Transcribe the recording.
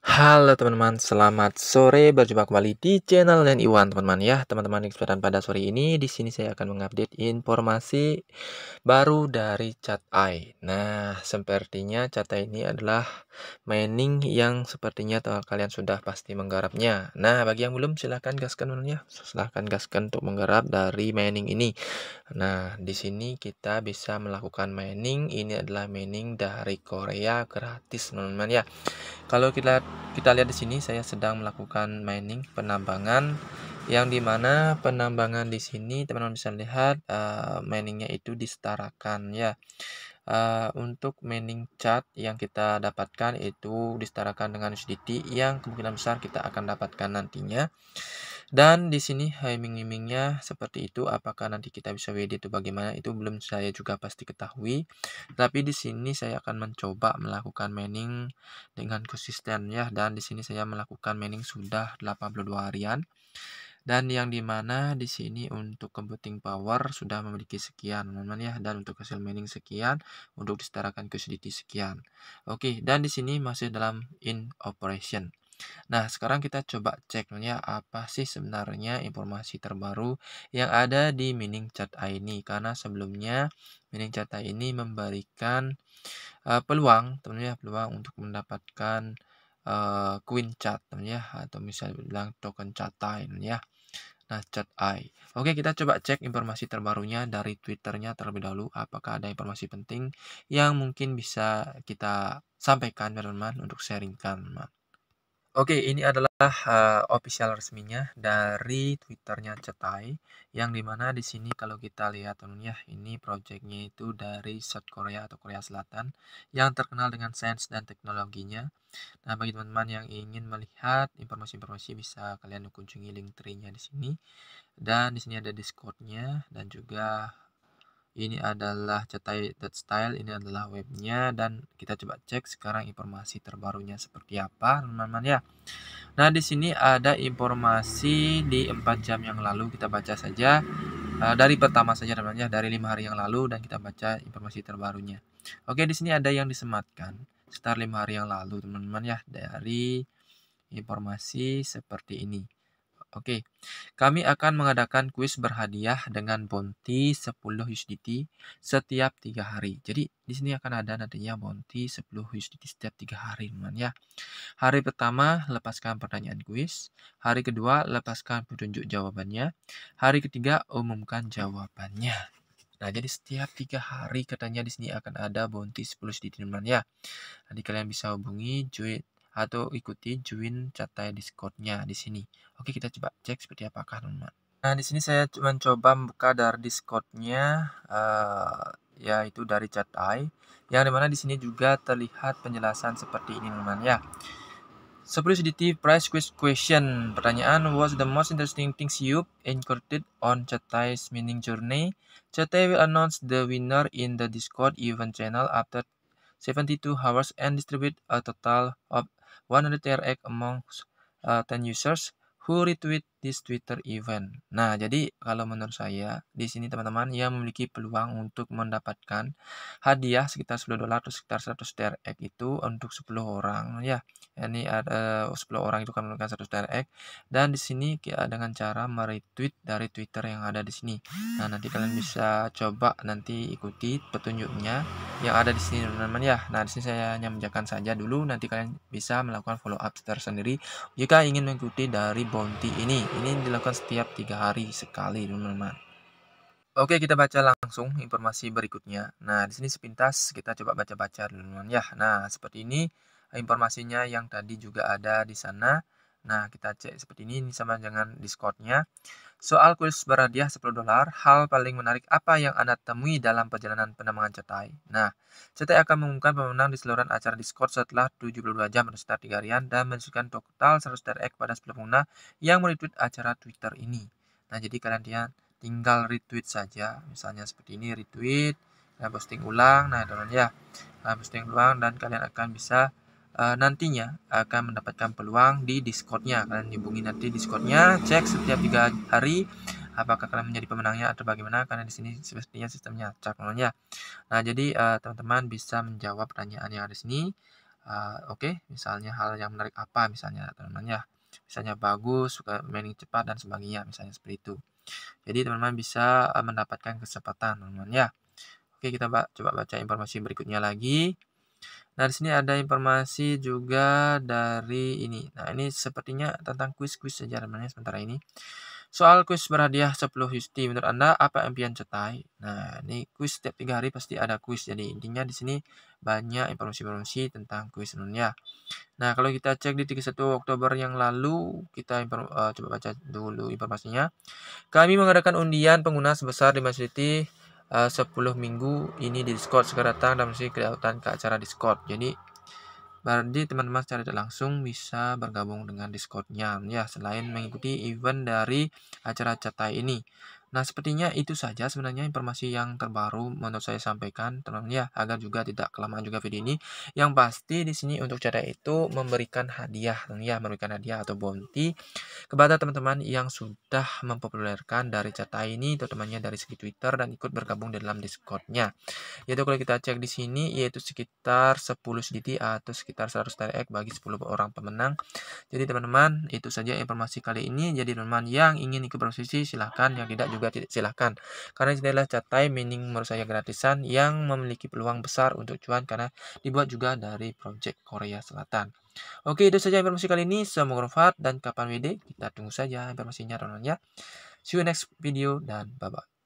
Halo teman-teman, selamat sore. Berjumpa kembali di channel Len Iwan, teman-teman ya. Teman-teman, kesempatan pada sore ini di sini saya akan mengupdate informasi baru dari chat AI Nah, sepertinya Chat ChatAI ini adalah mining yang sepertinya kalian sudah pasti menggarapnya. Nah, bagi yang belum silahkan gaskan menunya, silahkan gaskan untuk menggarap dari mining ini. Nah, di sini kita bisa melakukan mining. Ini adalah mining dari Korea gratis, teman-teman ya. Kalau kita kita lihat di sini, saya sedang melakukan mining penambangan yang dimana penambangan di sini teman-teman bisa lihat uh, eh, miningnya itu disetarakan ya Eh, untuk mining chart yang kita dapatkan itu disetarakan dengan USDT yang kemungkinan besar kita akan dapatkan nantinya. Dan di sini timing timingnya seperti itu, apakah nanti kita bisa WD itu bagaimana itu belum saya juga pasti ketahui. Tapi di sini saya akan mencoba melakukan mining dengan konsisten ya dan di sini saya melakukan mining sudah 82 harian dan yang dimana di sini untuk computing power sudah memiliki sekian teman-teman ya dan untuk hasil mining sekian untuk disetarakan QCDT sekian oke dan di sini masih dalam in operation Nah, sekarang kita coba cek ya apa sih sebenarnya informasi terbaru yang ada di mining chat A ini karena sebelumnya mining chat A ini memberikan uh, peluang teman ya peluang untuk mendapatkan uh, Queen Chat namanya atau misalnya bilang token Chatai ya. Nah, Chat I. Oke, kita coba cek informasi terbarunya dari Twitternya terlebih dahulu. Apakah ada informasi penting yang mungkin bisa kita sampaikan, teman-teman, untuk sharingkan, teman Oke, ini adalah uh, official resminya dari Twitternya Cetai, yang dimana di sini kalau kita lihat teman ya, ini projectnya itu dari South Korea atau Korea Selatan, yang terkenal dengan sains dan teknologinya. Nah, bagi teman-teman yang ingin melihat informasi-informasi bisa kalian kunjungi link tree-nya di sini, dan di sini ada Discord-nya dan juga ini adalah cetai.style, ini adalah webnya dan kita coba cek sekarang informasi terbarunya seperti apa teman-teman ya. Nah, di sini ada informasi di 4 jam yang lalu kita baca saja eh, dari pertama saja teman-teman ya, dari 5 hari yang lalu dan kita baca informasi terbarunya. Oke, di sini ada yang disematkan sekitar 5 hari yang lalu teman-teman ya dari informasi seperti ini. Oke, kami akan mengadakan kuis berhadiah dengan bounty 10 USDT setiap tiga hari. Jadi di sini akan ada nantinya bounty 10 USDT setiap tiga hari, teman ya. Hari pertama lepaskan pertanyaan kuis, hari kedua lepaskan petunjuk jawabannya, hari ketiga umumkan jawabannya. Nah, jadi setiap tiga hari katanya di sini akan ada bounty 10 USDT teman ya. Nanti kalian bisa hubungi Juit atau ikuti join chatnya Discordnya di sini. Oke, kita coba cek seperti apakah teman-teman. Nah, di sini saya cuma coba membuka dari Discordnya, uh, eh, yaitu dari Chatai, yang dimana di sini juga terlihat penjelasan seperti ini, teman-teman ya. sedikit price quiz question. Pertanyaan was the most interesting things you encountered on Chatai's meaning journey? Chatai will announce the winner in the Discord event channel after 72 hours and distribute a total of 100 TRX among uh, 10 users who retweet this Twitter event. Nah, jadi kalau menurut saya di sini teman-teman yang memiliki peluang untuk mendapatkan hadiah sekitar 10 dolar atau sekitar 100 trx itu untuk 10 orang ya. Ini ada 10 eh, orang itu kan mendapatkan 100 trx dan di sini dengan cara meretweet dari Twitter yang ada di sini. Nah, nanti kalian bisa coba nanti ikuti petunjuknya yang ada di sini teman-teman ya. Nah, di sini saya hanya menjelaskan saja dulu nanti kalian bisa melakukan follow up tersendiri jika ingin mengikuti dari bounty ini. Ini dilakukan setiap tiga hari sekali, teman-teman. Oke, kita baca langsung informasi berikutnya. Nah, di sini sepintas kita coba baca-baca, teman-teman. Ya, nah seperti ini informasinya yang tadi juga ada di sana. Nah, kita cek seperti ini, ini sama dengan discord Soal kuis berhadiah 10 dolar, hal paling menarik apa yang Anda temui dalam perjalanan penemuan Cetai? Nah, Cetai akan mengumumkan pemenang di seluruh acara Discord setelah 72 jam bersetar 3 harian dan menunjukkan total 100 TRX pada 10 pengguna yang meretweet acara Twitter ini. Nah, jadi kalian dia tinggal retweet saja, misalnya seperti ini retweet, nah posting ulang, nah download ya, posting ulang dan kalian akan bisa uh, nantinya akan mendapatkan peluang di Discordnya. Kalian hubungi nanti Discordnya, cek setiap tiga hari apakah kalian menjadi pemenangnya atau bagaimana karena di sini sepertinya sistemnya calonnya. Nah jadi eh, teman-teman uh, bisa menjawab pertanyaan yang ada di sini. Uh, Oke, okay. misalnya hal yang menarik apa misalnya teman-teman ya, misalnya bagus, suka mining cepat dan sebagainya misalnya seperti itu. Jadi teman-teman bisa uh, mendapatkan kesempatan teman-teman ya. Oke kita coba baca informasi berikutnya lagi. Nah, di sini ada informasi juga dari ini. Nah, ini sepertinya tentang kuis-kuis sejarah namanya sementara ini. Soal kuis berhadiah 10 Yusti, menurut Anda apa impian cetai? Nah, ini kuis setiap 3 hari pasti ada kuis. Jadi intinya di sini banyak informasi-informasi tentang kuis Indonesia. Nah, kalau kita cek di 31 Oktober yang lalu, kita uh, coba baca dulu informasinya. Kami mengadakan undian pengguna sebesar 5 Yusti Eh, uh, 10 minggu ini di Discord segera datang dan mesti kelihatan ke acara Discord. Jadi berarti teman-teman secara tidak langsung bisa bergabung dengan Discordnya ya selain mengikuti event dari acara catai ini. Nah, sepertinya itu saja sebenarnya informasi yang terbaru menurut saya sampaikan, teman teman ya, agar juga tidak kelamaan juga video ini. Yang pasti di sini untuk cara itu memberikan hadiah, ya, memberikan hadiah atau bounty kepada teman-teman yang sudah mempopulerkan dari cerita ini, teman temannya dari segi Twitter dan ikut bergabung di dalam nya Yaitu kalau kita cek di sini, yaitu sekitar 10 sedikit atau sekitar 100 TRX bagi 10 orang pemenang. Jadi teman-teman, itu saja informasi kali ini. Jadi teman-teman yang ingin ikut prosesi, silahkan, yang tidak juga juga silahkan. Karena ini adalah catai mining menurut saya gratisan yang memiliki peluang besar untuk cuan karena dibuat juga dari project Korea Selatan. Oke, itu saja informasi kali ini. Semoga bermanfaat dan kapan WD kita tunggu saja informasinya, ya. See you next video dan bye-bye.